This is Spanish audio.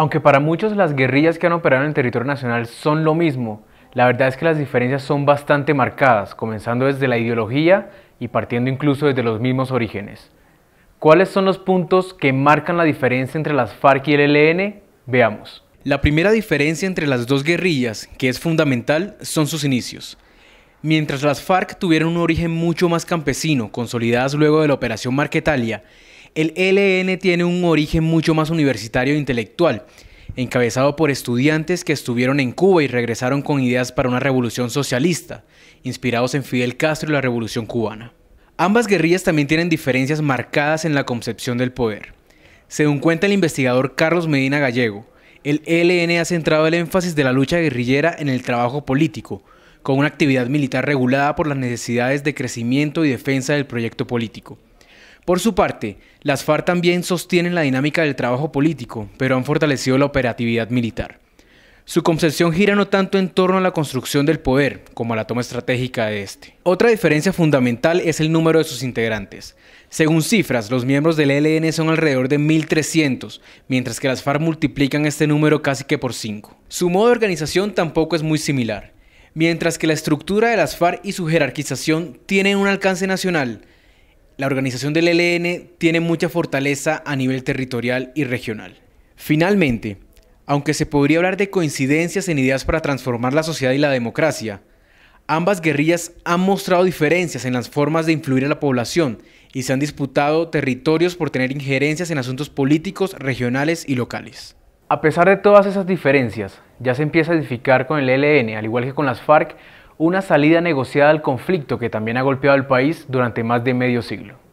Aunque para muchos las guerrillas que han operado en el territorio nacional son lo mismo, la verdad es que las diferencias son bastante marcadas, comenzando desde la ideología y partiendo incluso desde los mismos orígenes. ¿Cuáles son los puntos que marcan la diferencia entre las FARC y el ELN? Veamos. La primera diferencia entre las dos guerrillas, que es fundamental, son sus inicios. Mientras las FARC tuvieron un origen mucho más campesino, consolidadas luego de la Operación Marquetalia, el e LN tiene un origen mucho más universitario e intelectual, encabezado por estudiantes que estuvieron en Cuba y regresaron con ideas para una revolución socialista, inspirados en Fidel Castro y la revolución cubana. Ambas guerrillas también tienen diferencias marcadas en la concepción del poder. Según cuenta el investigador Carlos Medina Gallego, el e LN ha centrado el énfasis de la lucha guerrillera en el trabajo político, con una actividad militar regulada por las necesidades de crecimiento y defensa del proyecto político. Por su parte, las FARC también sostienen la dinámica del trabajo político, pero han fortalecido la operatividad militar. Su concepción gira no tanto en torno a la construcción del poder, como a la toma estratégica de este. Otra diferencia fundamental es el número de sus integrantes. Según cifras, los miembros del ELN son alrededor de 1.300, mientras que las FARC multiplican este número casi que por 5. Su modo de organización tampoco es muy similar. Mientras que la estructura de las FARC y su jerarquización tienen un alcance nacional, la organización del ELN tiene mucha fortaleza a nivel territorial y regional. Finalmente, aunque se podría hablar de coincidencias en ideas para transformar la sociedad y la democracia, ambas guerrillas han mostrado diferencias en las formas de influir a la población y se han disputado territorios por tener injerencias en asuntos políticos, regionales y locales. A pesar de todas esas diferencias, ya se empieza a edificar con el ELN, al igual que con las FARC, una salida negociada al conflicto que también ha golpeado al país durante más de medio siglo.